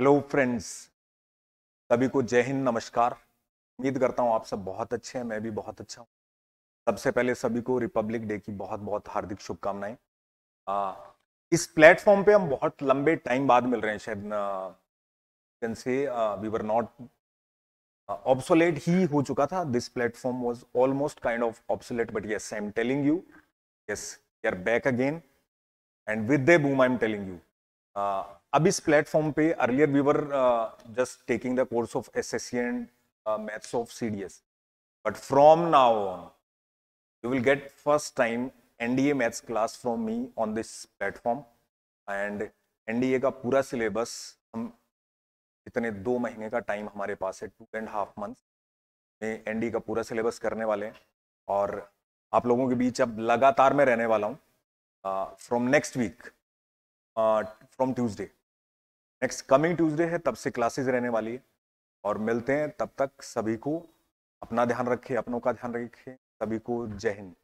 hello friends सभी को जय हिंद नमस्कार उम्मीद करता हूँ आप सब बहुत अच्छे हैं मैं भी बहुत अच्छा हूँ सबसे पहले सभी को रिपब्लिक डे की बहुत बहुत हार्दिक शुभकामनाएं इस प्लेटफॉर्म पे हम बहुत लंबे टाइम बाद मिल रहे हैं शायद से वी वर नॉट ऑब्सोलेट ही हो चुका था this platform was almost kind of obsolete but yes I am telling you yes you are back again and with a boom I am telling you अब इस प्लेटफॉर्म पे earlier we were just taking the course of S S C and maths of C D S but from now on you will get first time N D A maths class from me on this platform and N D A का पूरा syllabus हम इतने दो महीने का time हमारे पास है टू एंड हाफ मंथ में एन डी का पूरा सिलेबस करने वाले हैं और आप लोगों के बीच अब लगातार मैं रहने वाला हूँ from next week from Tuesday next coming Tuesday है तब से क्लासेस रहने वाली है और मिलते हैं तब तक सभी को अपना ध्यान रखें अपनों का ध्यान रखें सभी को जय हिंद